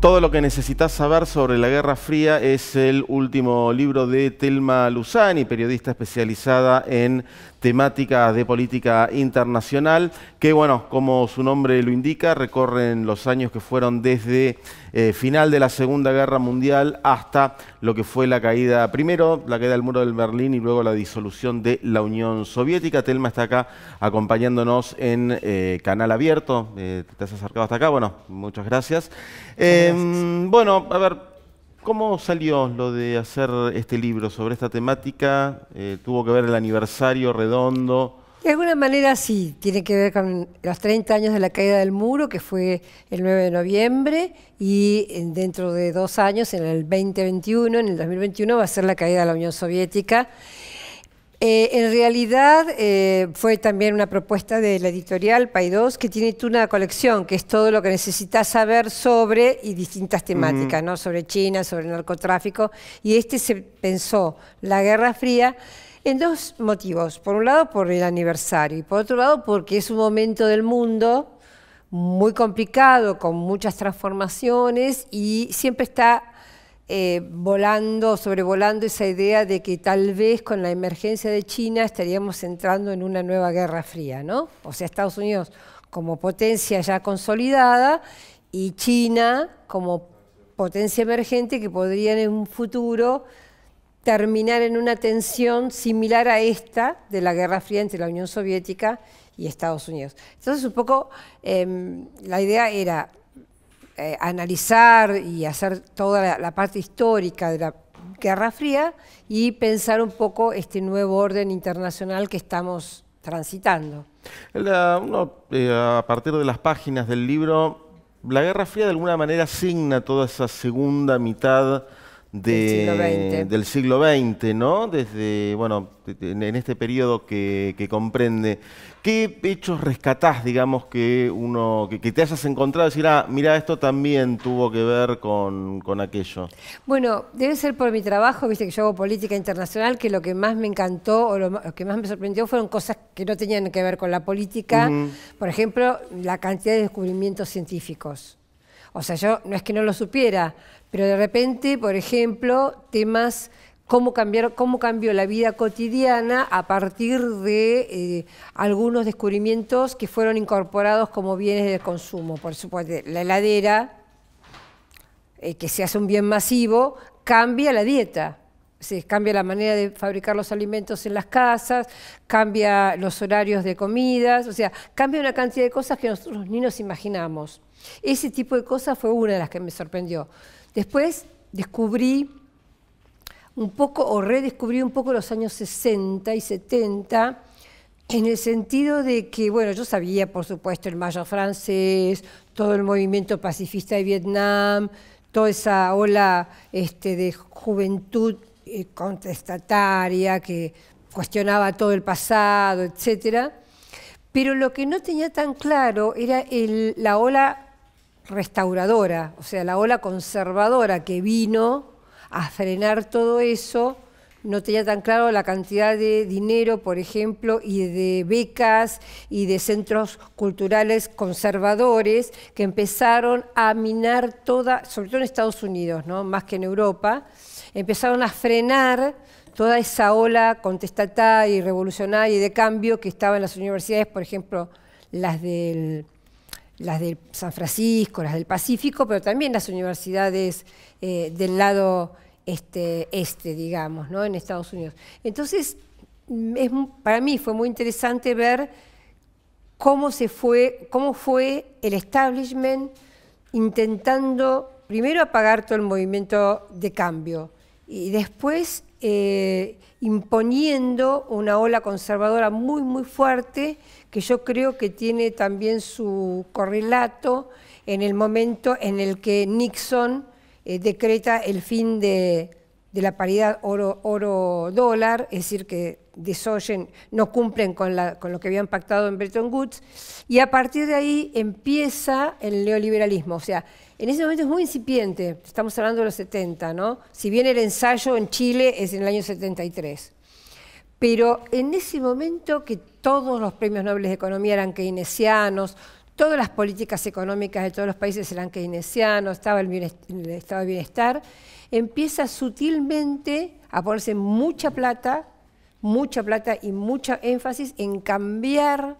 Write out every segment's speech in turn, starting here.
Todo lo que necesitas saber sobre la Guerra Fría es el último libro de Telma Luzani, periodista especializada en temáticas de política internacional, que bueno, como su nombre lo indica, recorren los años que fueron desde eh, final de la Segunda Guerra Mundial hasta lo que fue la caída, primero la caída del muro del Berlín y luego la disolución de la Unión Soviética. Telma está acá acompañándonos en eh, Canal Abierto. Eh, te has acercado hasta acá, bueno, muchas gracias. Em, bueno, a ver, ¿Cómo salió lo de hacer este libro sobre esta temática? ¿Tuvo que ver el aniversario redondo? De alguna manera sí, tiene que ver con los 30 años de la caída del muro, que fue el 9 de noviembre, y eh, dentro de dos años, en el 2021, en el 2021 va a ser la caída de la Unión Soviética. Eh, en realidad eh, fue también una propuesta de la editorial Paidós, que tiene una colección, que es todo lo que necesitas saber sobre y distintas temáticas, ¿no? sobre China, sobre el narcotráfico, y este se pensó la Guerra Fría en dos motivos. Por un lado, por el aniversario y por otro lado, porque es un momento del mundo muy complicado, con muchas transformaciones y siempre está eh, volando, sobrevolando esa idea de que tal vez con la emergencia de China estaríamos entrando en una nueva guerra fría, ¿no? O sea, Estados Unidos como potencia ya consolidada y China como potencia emergente que podría en un futuro terminar en una tensión similar a esta de la Guerra Fría entre la Unión Soviética y Estados Unidos. Entonces, un poco em, la idea era eh, analizar y hacer toda la, parte histórica de la Guerra Fría y pensar un poco este nuevo orden internacional que estamos transitando. Eh, a partir de las páginas del libro, la Guerra Fría de alguna manera asigna toda esa segunda mitad del, siglo XX. ¿no? Desde, bueno, en este periodo que, comprende. ¿Qué hechos rescatás, digamos, que uno, que, te hayas encontrado decir, ah, mira, esto también tuvo que ver con, aquello? Bueno, debe ser por mi trabajo, viste que yo hago política internacional, que lo que más me encantó o lo, que más me sorprendió fueron cosas que no tenían que ver con la política. Por ejemplo, la cantidad de descubrimientos científicos. O sea, yo no es que no lo supiera, pero de repente, por ejemplo, temas cómo, cambiar, cómo cambió la vida cotidiana a partir de eh, algunos descubrimientos que fueron incorporados como bienes de consumo. Por supuesto, la heladera, eh, que se hace un bien masivo, cambia la dieta se cambia la manera de fabricar los alimentos en las casas, cambia los horarios de comidas, o sea, cambia una cantidad de cosas que nosotros ni nos imaginamos. Ese tipo de cosas fue una de las que me sorprendió. Después descubrí un poco, o redescubrí un poco los años 60 y 70, en el sentido de que, bueno, yo sabía, por supuesto, el mayo francés, todo el movimiento pacifista de Vietnam, toda esa ola este, de juventud eh, contestataria, que cuestionaba todo el pasado, etcétera. Pero lo que no tenía tan claro era la ola restauradora, o sea, la ola conservadora que vino a frenar todo eso no tenía tan claro la cantidad de dinero, por ejemplo, y de becas y de centros culturales conservadores que empezaron a minar toda, sobre todo en Estados Unidos, ¿no? más que en Europa, empezaron a frenar toda esa ola contestatada y revolucionaria y de cambio que estaba en las universidades, por ejemplo, las del las de San Francisco, las del Pacífico, pero también las universidades eh, del lado este, este, digamos, ¿no? en Estados Unidos. Entonces, mm, para mí fue muy interesante ver cómo, se fue, cómo fue el establishment intentando primero apagar todo el movimiento de cambio y después eh, imponiendo una ola conservadora muy, muy fuerte, que yo creo que tiene también su correlato en el momento en el que Nixon eh, decreta el fin de, la paridad oro-dólar, es decir, que desoyen, no cumplen con, lo que habían pactado en Bretton Woods, y a partir de ahí empieza el neoliberalismo. O sea, en ese momento es muy incipiente, estamos hablando de los 70, ¿no? Si bien el ensayo en Chile es en el año 73. Pero en ese momento que todos los premios nobles de Economía eran keynesianos, Todas las políticas económicas de todos los países eran keynesianos, estaba el, estado de bienestar. Empieza sutilmente a ponerse mucha plata, mucha plata y mucha énfasis en cambiar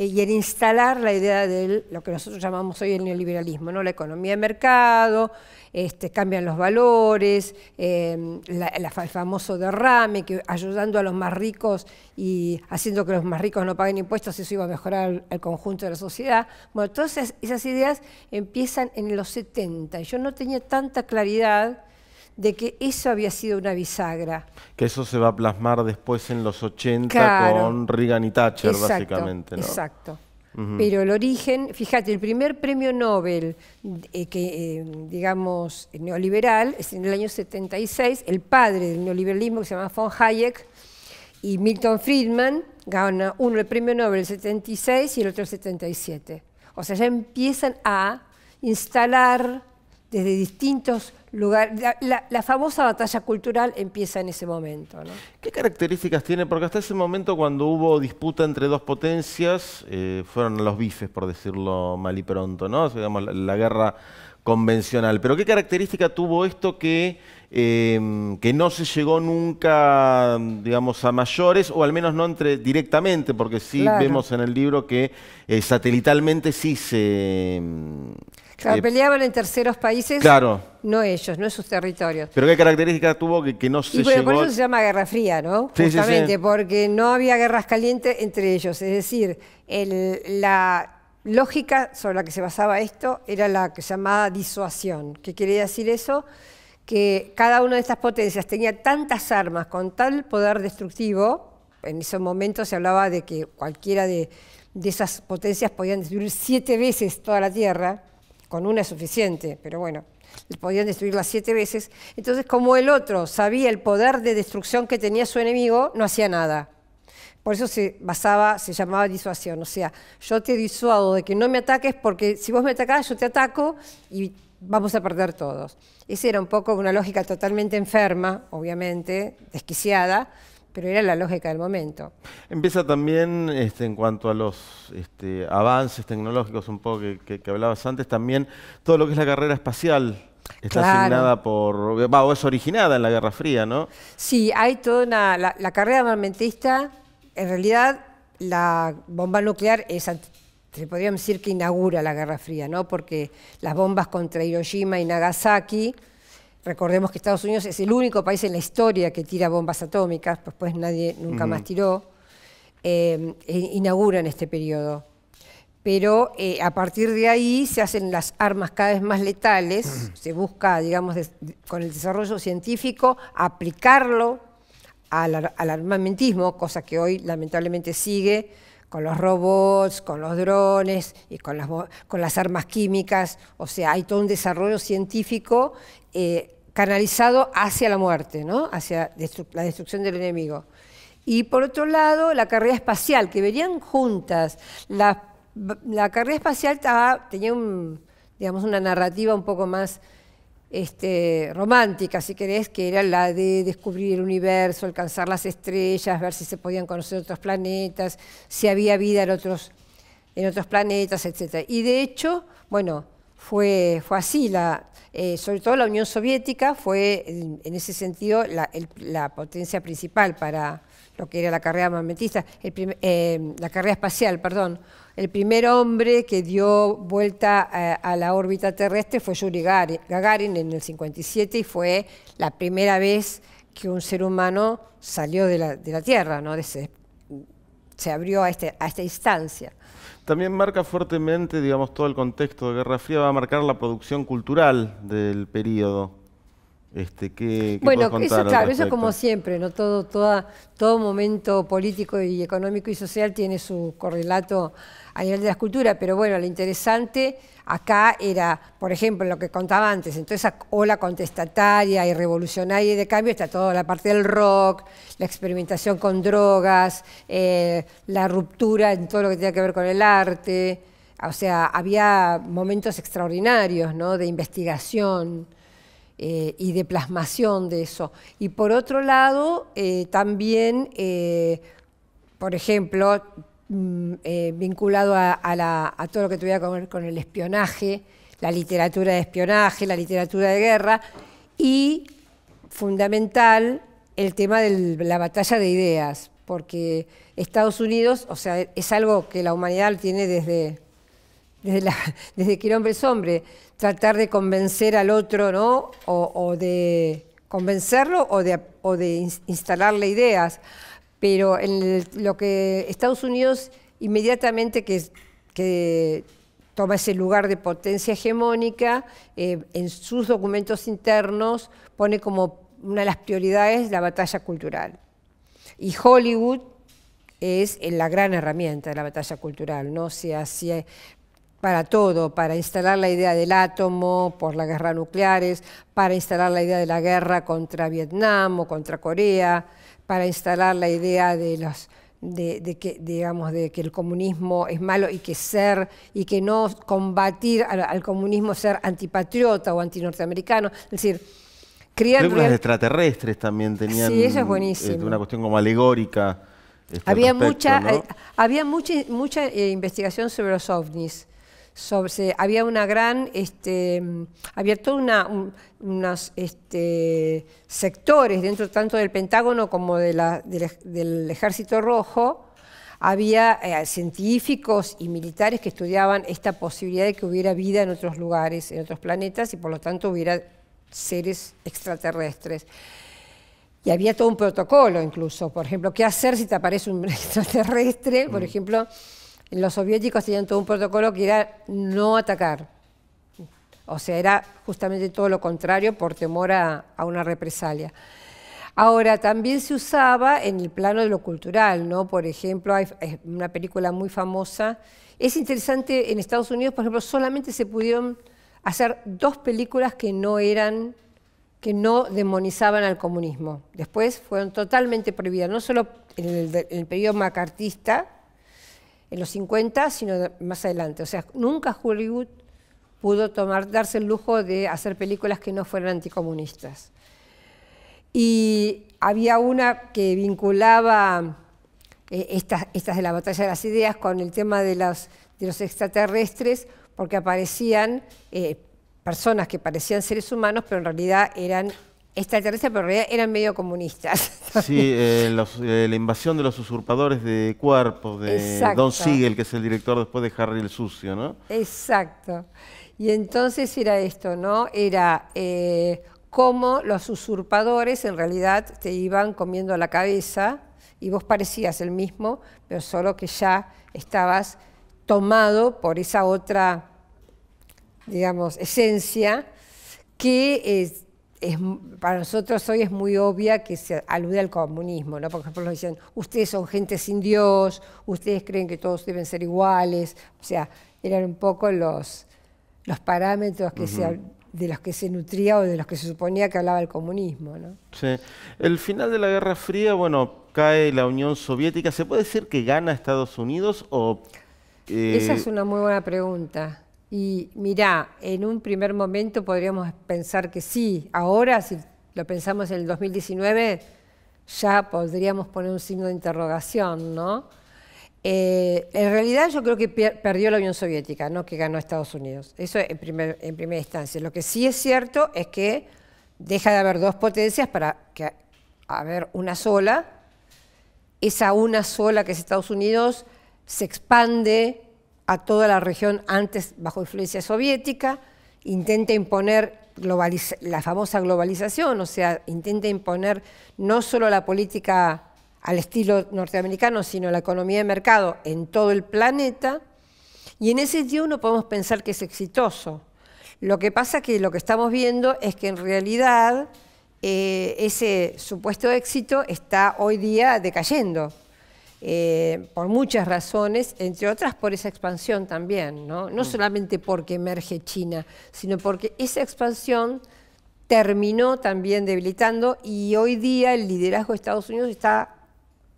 eh, y en instalar la idea de lo que nosotros llamamos hoy el neoliberalismo, ¿no? la economía de mercado, este, cambian los valores, em, el famoso derrame, que ayudando a los más ricos y haciendo que los más ricos no paguen impuestos, eso iba a mejorar el, conjunto de la sociedad. Bueno, todas esas, ideas empiezan en los 70. Yo no tenía tanta claridad de que eso había sido una bisagra. Que eso se va a plasmar después en los 80 con Reagan y Thatcher, básicamente. ¿no? Exacto. Pero el origen, fíjate, el primer premio Nobel, eh, que eh, digamos, neoliberal, es en el año 76, el padre del neoliberalismo, que se llama von Hayek, y Milton Friedman, gana uno el premio Nobel el 76 y el otro el 77. O sea, ya empiezan a instalar desde distintos lugares. La, famosa batalla cultural empieza en ese momento. ¿Qué características tiene? Porque hasta ese momento cuando hubo disputa entre dos potencias, eh, fueron los bifes, por decirlo mal y pronto, ¿no? digamos, la, guerra convencional. Pero ¿qué característica tuvo esto que, em, que no se llegó nunca, digamos, a mayores, o al menos no entre directamente, porque sí vemos en el libro que eh, satelitalmente sí se em, eh, peleaban en terceros países. No ellos, no en sus territorios. Pero qué característica tuvo que, no se y por eso se llama Guerra Fría, ¿no? Sí, Justamente, porque no había guerras calientes entre ellos. Es decir, la lógica sobre la que se basaba esto era la que se llamaba disuasión. ¿Qué quiere decir eso? Que cada una de estas potencias tenía tantas armas con tal poder destructivo, en ese momento se hablaba de que cualquiera de, de esas potencias podían destruir siete veces toda la Tierra, con una es suficiente, pero bueno, podían destruirla siete veces. Entonces, como el otro sabía el poder de destrucción que tenía su enemigo, no hacía nada. Por eso se basaba, se llamaba disuasión. O sea, yo te disuado de que no me ataques porque si vos me atacás, yo te ataco y vamos a perder todos. Esa era un poco una lógica totalmente enferma, obviamente, desquiciada, pero era la lógica del momento. Empieza también, este, en cuanto a los este, avances tecnológicos un poco que, hablabas antes, también todo lo que es la carrera espacial. Está asignada por, va, o es originada en la Guerra Fría, ¿no? Sí, hay toda una, la, carrera armamentista, en realidad la bomba nuclear es se podría decir que inaugura la Guerra Fría, ¿no? Porque las bombas contra Hiroshima y Nagasaki Recordemos que Estados Unidos es el único país en la historia que tira bombas atómicas, pues, pues nadie nunca más tiró. Eh, e inaugura en este periodo. Pero eh, a partir de ahí se hacen las armas cada vez más letales, se busca, digamos, con el desarrollo científico aplicarlo al armamentismo, cosa que hoy lamentablemente sigue con los robots, con los drones y con las, armas químicas. O sea, hay todo un desarrollo científico eh, canalizado hacia la muerte, hacia la destrucción del enemigo. Y por otro lado, la carrera espacial, que venían juntas. La, carrera espacial tenía digamos, una narrativa un poco más este, romántica, si querés, que era la de descubrir el universo, alcanzar las estrellas, ver si se podían conocer otros planetas, si había vida en otros, en otros planetas, etc. Y de hecho, bueno, fue, fue así, la, eh, sobre todo la Unión Soviética fue en, ese sentido la potencia principal para, lo que era la carrera eh, la carrera espacial, perdón, el primer hombre que dio vuelta eh, a, la órbita terrestre fue Yuri Gagarin en el 57 y fue la primera vez que un ser humano salió de la, Tierra, ¿no? se abrió a, este, a esta instancia. También marca fuertemente, digamos, todo el contexto de Guerra Fría, va a marcar la producción cultural del periodo. Este, bueno, eso claro, eso como siempre, ¿no? Todo, toda, todo momento político y económico y social tiene su correlato a nivel de la escultura. pero bueno, lo interesante acá era, por ejemplo, lo que contaba antes, entonces esa ola contestataria y revolucionaria y de cambio está toda la parte del rock, la experimentación con drogas, eh, la ruptura en todo lo que tenía que ver con el arte, o sea, había momentos extraordinarios, ¿no? De investigación. Eh, y de plasmación de eso. Y por otro lado, eh, también, eh, por ejemplo, mm, vinculado a, todo lo que tuviera que ver con el espionaje, la literatura de espionaje, la literatura de guerra y, fundamental, el tema de la batalla de ideas, porque Estados Unidos, o sea, es algo que la humanidad tiene desde, desde que el hombre es hombre, tratar de convencer al otro, ¿no? O, de convencerlo o de, instalarle ideas. Pero en lo que Estados Unidos inmediatamente que, toma ese lugar de potencia hegemónica, eh, en sus documentos internos pone como una de las prioridades la batalla cultural. Y Hollywood es la gran herramienta de la batalla cultural, ¿no? para todo, para instalar la idea del átomo por las guerras nucleares, para instalar la idea de la guerra contra Vietnam o contra Corea, para instalar la idea de los de, que digamos de que el comunismo es malo y que ser y que no combatir al, comunismo ser antipatriota o antinorteamericano, es decir, crear películas extraterrestres también tenían sí, eso es eh, buenísimo. una cuestión como alegórica. Este, eh, había, mucha, mucha, eh, investigación sobre los ovnis había una gran, este, había todos unos este, sectores dentro tanto del Pentágono como de del, Ejército Rojo, había eh, científicos y militares que estudiaban esta posibilidad de que hubiera vida en otros lugares, en otros planetas, y por lo tanto hubiera seres extraterrestres. Y había todo un protocolo incluso, por ejemplo, qué hacer si te aparece un extraterrestre, por mm. ejemplo, los soviéticos tenían todo un protocolo que era no atacar. O sea, era justamente todo lo contrario por temor a, una represalia. Ahora, también se usaba en el plano de lo cultural, ¿no? Por ejemplo, hay una película muy famosa. Es interesante, en Estados Unidos, por ejemplo, solamente se pudieron hacer dos películas que no eran, que no demonizaban al comunismo. Después fueron totalmente prohibidas, no solo en el periodo macartista, en los 50, sino más adelante. O sea, nunca Hollywood pudo tomar, darse el lujo de hacer películas que no fueran anticomunistas. Y había una que vinculaba eh, estas, estas de la batalla de las ideas con el tema de los, de los extraterrestres, porque aparecían eh, personas que parecían seres humanos, pero en realidad eran extraterrestres, pero en realidad eran medio comunistas. Sí, eh, eh, la invasión de los usurpadores de cuerpos de Don Siegel, que es el director después de Harry el Sucio, ¿no? Exacto. Y entonces era esto, ¿no? Era eh, cómo los usurpadores en realidad te iban comiendo la cabeza y vos parecías el mismo, pero solo que ya estabas tomado por esa otra, digamos, esencia que es, para nosotros hoy es muy obvia que se alude al comunismo, ¿no? Por ejemplo, nos dicen, ustedes son gente sin Dios, ustedes creen que todos deben ser iguales, o sea, eran un poco los, los parámetros que de los que se nutría o de los que se suponía que hablaba el comunismo, ¿no? Sí. El final de la Guerra Fría, bueno, cae la Unión Soviética, ¿se puede decir que gana Estados Unidos o...? Eh, Esa es una muy buena pregunta. Y mirá, en un primer momento podríamos pensar que sí, ahora si lo pensamos en el 2019, ya podríamos poner un signo de interrogación, ¿no? Eh, en realidad yo creo que perdió la Unión Soviética, no que ganó Estados Unidos. Eso en, en primera instancia. Lo que sí es cierto es que deja de haber dos potencias para que haber una sola. Esa una sola que es Estados Unidos se expande a toda la región antes bajo influencia soviética, intenta imponer la famosa globalización, o sea, intenta imponer no solo la política al estilo norteamericano, sino la economía de mercado en todo el planeta, y en ese sentido no podemos pensar que es exitoso. Lo que pasa que lo que estamos viendo es que en realidad eh, ese supuesto éxito está hoy día decayendo. Eh, por muchas razones, entre otras por esa expansión también, ¿no? no mm. solamente porque emerge China, sino porque esa expansión terminó también debilitando y hoy día el liderazgo de Estados Unidos está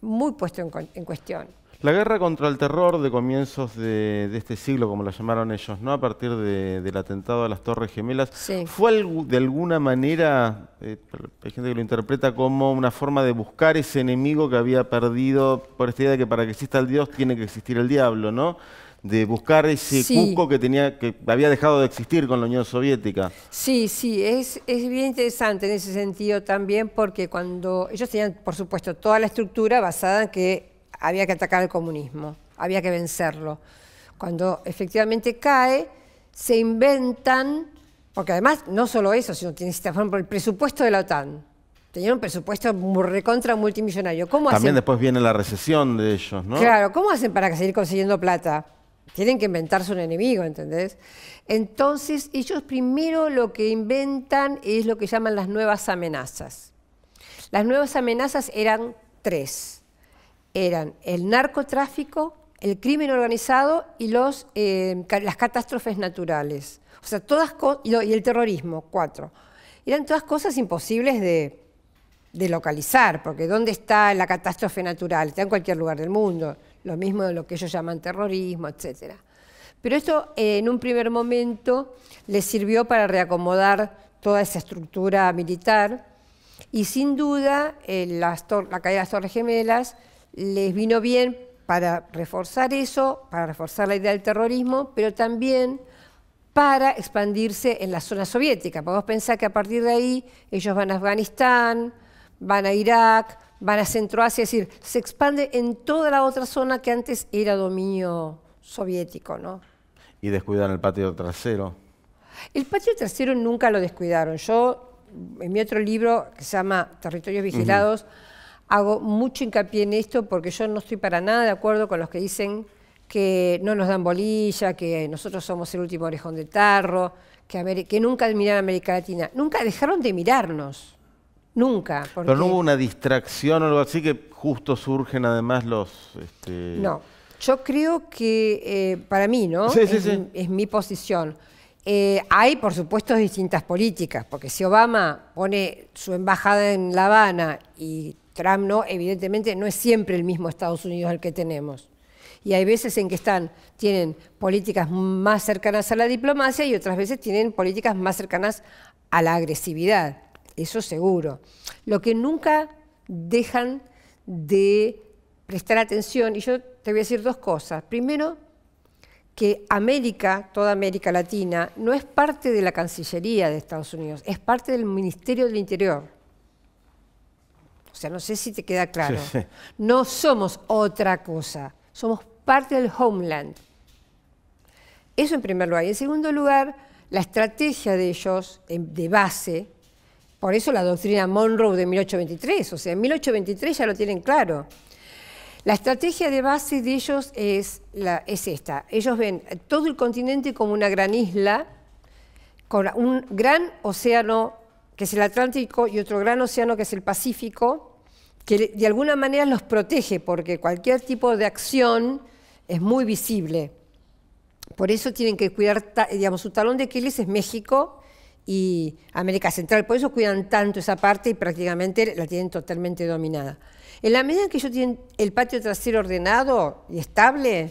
muy puesto en cuestión. La guerra contra el terror de comienzos de, este siglo, como la llamaron ellos, ¿no? A partir del atentado a las Torres Gemelas, ¿fue de alguna manera, eh, hay gente que lo interpreta como una forma de buscar ese enemigo que había perdido por esta idea de que para que exista el Dios tiene que existir el diablo, ¿no? de buscar ese cuco que tenía que había dejado de existir con la Unión Soviética. Sí, sí, es, es bien interesante en ese sentido también porque cuando ellos tenían, por supuesto, toda la estructura basada en que había que atacar el comunismo, había que vencerlo. Cuando efectivamente cae, se inventan, porque además no solo eso, sino que se por el presupuesto de la OTAN. Tenían un presupuesto recontra multimillonario. ¿Cómo También después viene la recesión de ellos, ¿no? Claro, ¿cómo hacen para seguir consiguiendo plata? Tienen que inventarse un enemigo, ¿entendés? Entonces, ellos primero lo que inventan es lo que llaman las nuevas amenazas. Las nuevas amenazas eran tres eran el narcotráfico, el crimen organizado y eh, las catástrofes naturales. O sea, todas y el terrorismo, cuatro. Eran todas cosas imposibles de, localizar, porque ¿dónde está la catástrofe natural? Está en cualquier lugar del mundo, lo mismo de lo que ellos llaman terrorismo, etcétera. Pero esto eh, en un primer momento les sirvió para reacomodar toda esa estructura militar y sin duda eh, la caída de las Torres Gemelas les vino bien para reforzar eso, para reforzar la idea del terrorismo, pero también para expandirse en la zona soviética. Podemos pensar que a partir de ahí ellos van a Afganistán, van a Irak, van a Centroasia, es decir, se expande en toda la otra zona que antes era dominio soviético, ¿no? Y descuidan el patio trasero. El patio trasero nunca lo descuidaron. Yo, en mi otro libro, que se llama Territorios Vigilados, Hago mucho hincapié en esto porque yo no estoy para nada de acuerdo con los que dicen que no nos dan bolilla, que nosotros somos el último orejón de tarro, que, que nunca admiraron América Latina. Nunca dejaron de mirarnos. Nunca. Pero no hubo una distracción o algo así que justo surgen además los... Este, no, yo creo que eh, para mí, ¿no? Sí, sí, es, sí. es, mi posición. Eh, hay, por supuesto, distintas políticas, porque si Obama pone su embajada en La Habana y Trump no, evidentemente no es siempre el mismo Estados Unidos al que tenemos. Y hay veces en que están, tienen políticas más cercanas a la diplomacia y otras veces tienen políticas más cercanas a la agresividad, eso seguro. Lo que nunca dejan de prestar atención, y yo te voy a decir dos cosas. Primero, que América, toda América Latina, no es parte de la Cancillería de Estados Unidos, es parte del Ministerio del Interior. O sea, no sé si te queda claro. No somos otra cosa, somos parte del homeland. Eso en primer lugar. Y en segundo lugar, la estrategia de ellos de base, por eso la doctrina Monroe de 1823, o sea, en 1823 ya lo tienen claro. La estrategia de base de ellos es, es esta. Ellos ven todo el continente como una gran isla, con un gran océano que es el Atlántico, y otro gran océano, que es el Pacífico, que de alguna manera los protege, porque cualquier tipo de acción es muy visible. Por eso tienen que cuidar, digamos, su talón de Aquiles es México y América Central. Por eso cuidan tanto esa parte y prácticamente la tienen totalmente dominada. En la medida en que ellos tienen el patio trasero ordenado y estable,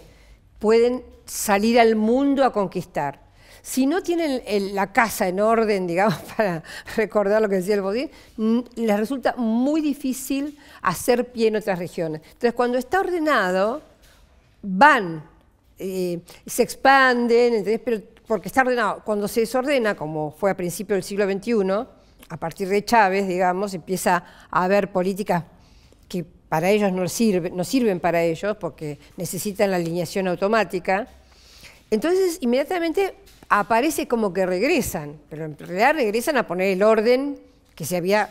pueden salir al mundo a conquistar. Si no tienen la casa en orden, digamos, para recordar lo que decía el Bodín, les resulta muy difícil hacer pie en otras regiones. Entonces, cuando está ordenado, van, eh, se expanden, Pero porque está ordenado. Cuando se desordena, como fue a principios del siglo XXI, a partir de Chávez, digamos, empieza a haber políticas que para ellos no sirven, no sirven para ellos porque necesitan la alineación automática. Entonces, inmediatamente aparece como que regresan, pero en realidad regresan a poner el orden que se había,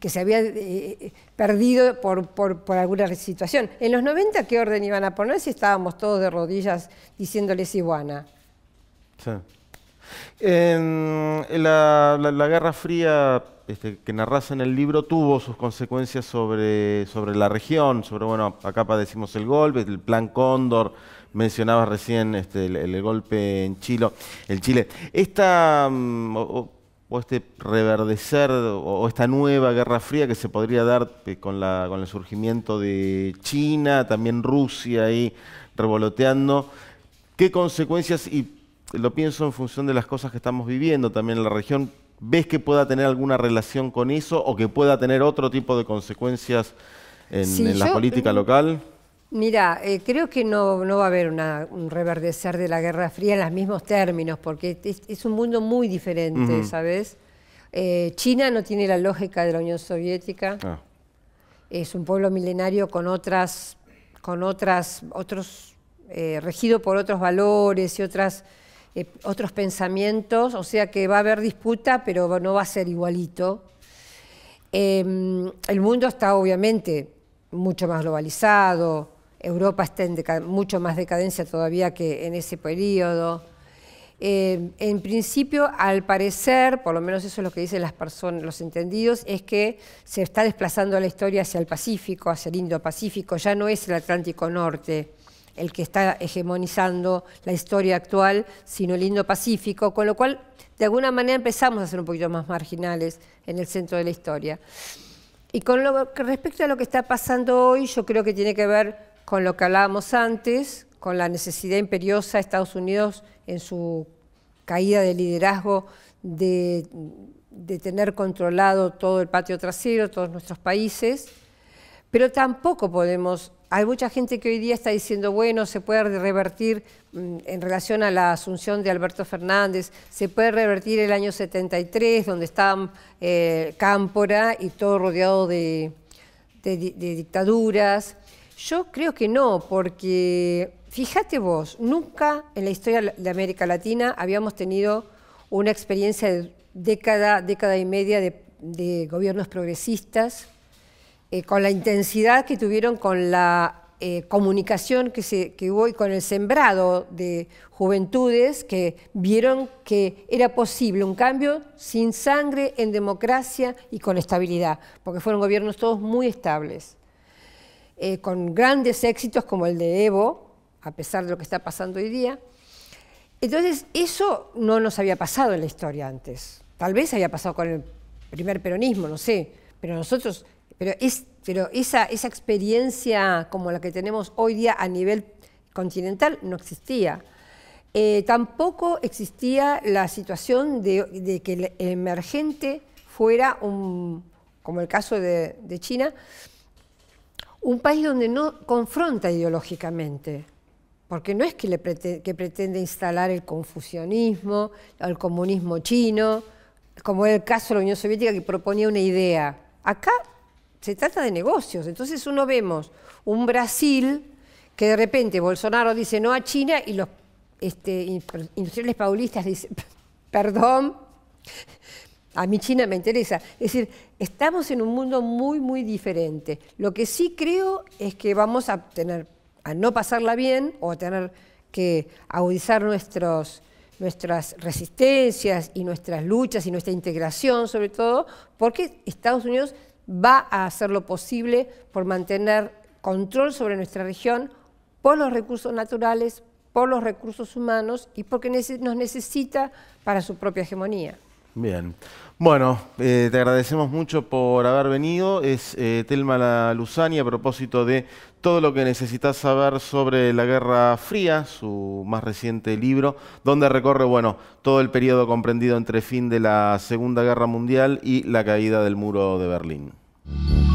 que se había eh, perdido por, alguna situación. En los 90, ¿qué orden iban a poner si estábamos todos de rodillas diciéndoles iguana? En la Guerra Fría este, que narras en el libro tuvo sus consecuencias sobre, sobre la región, sobre, bueno, acá padecimos el golpe, el plan Cóndor, mencionabas recién este, el, golpe en Chile. El Chile. Esta, mm, o, este reverdecer, o, esta nueva Guerra Fría que se podría dar eh, con, la, con el surgimiento de China, también Rusia ahí revoloteando, ¿qué consecuencias, y lo pienso en función de las cosas que estamos viviendo también en la región, ves que pueda tener alguna relación con eso o que pueda tener otro tipo de consecuencias en, la política mm, local? Mira, eh, creo que no, va a haber un reverdecer de la Guerra Fría en los mismos términos, porque es, un mundo muy diferente, ¿sabes? Eh, China no tiene la lógica de la Unión Soviética. Ah. Es un pueblo milenario con otras, con otras, otros, eh, regido por otros valores y otras eh, otros pensamientos, o sea que va a haber disputa, pero no va a ser igualito. Em, el mundo está obviamente mucho más globalizado, Europa está en mucho más decadencia todavía que en ese periodo. Em, en principio, al parecer, por lo menos eso es lo que dicen las personas, los entendidos, es que se está desplazando la historia hacia el Pacífico, hacia el Indo-Pacífico, ya no es el Atlántico Norte el que está hegemonizando la historia actual, sino el Indo-Pacífico, con lo cual de alguna manera empezamos a ser un poquito más marginales en el centro de la historia. Y con lo respecto a lo que está pasando hoy, yo creo que tiene que ver con lo que hablábamos antes, con la necesidad imperiosa de Estados Unidos en su caída de liderazgo de, de tener controlado todo el patio trasero, todos nuestros países, pero tampoco podemos hay mucha gente que hoy día está diciendo, bueno, se puede revertir mm, en relación a la asunción de Alberto Fernández, se puede revertir el año 73, donde está eh, Cámpora y todo rodeado de, dictaduras. Yo creo que no, porque fíjate vos, nunca en la historia de América Latina habíamos tenido una experiencia de década, década y media de gobiernos progresistas eh, con la intensidad que tuvieron con la eh, comunicación que, se, hubo y con el sembrado de juventudes que vieron que era posible un cambio sin sangre, en democracia y con estabilidad, porque fueron gobiernos todos muy estables, eh, con grandes éxitos como el de Evo, a pesar de lo que está pasando hoy día. Entonces, eso no nos había pasado en la historia antes. Tal vez había pasado con el primer peronismo, no sé, pero nosotros pero, esa, experiencia como la que tenemos hoy día a nivel continental no existía. Eh, tampoco existía la situación de, que el emergente fuera un, como el caso de, China, un país donde no confronta ideológicamente, porque no es que, le pretende instalar el confucianismo, el comunismo chino, como era el caso de la Unión Soviética que proponía una idea. Acá se trata de negocios. Entonces uno vemos un Brasil que de repente Bolsonaro dice no a China y los este, industriales paulistas dicen, perdón, a mí China me interesa. Es decir, estamos en un mundo muy, muy diferente. Lo que sí creo es que vamos a tener, a no pasarla bien o a tener que agudizar nuestras resistencias y nuestras luchas y nuestra integración sobre todo, porque Estados Unidos va a hacer lo posible por mantener control sobre nuestra región por los recursos naturales, por los recursos humanos y porque nos necesita para su propia hegemonía. Bien. Bueno, eh, te agradecemos mucho por haber venido. Es eh, Telma La a propósito de todo lo que necesitas saber sobre la Guerra Fría, su más reciente libro, donde recorre bueno, todo el periodo comprendido entre fin de la Segunda Guerra Mundial y la caída del muro de Berlín. Thank you.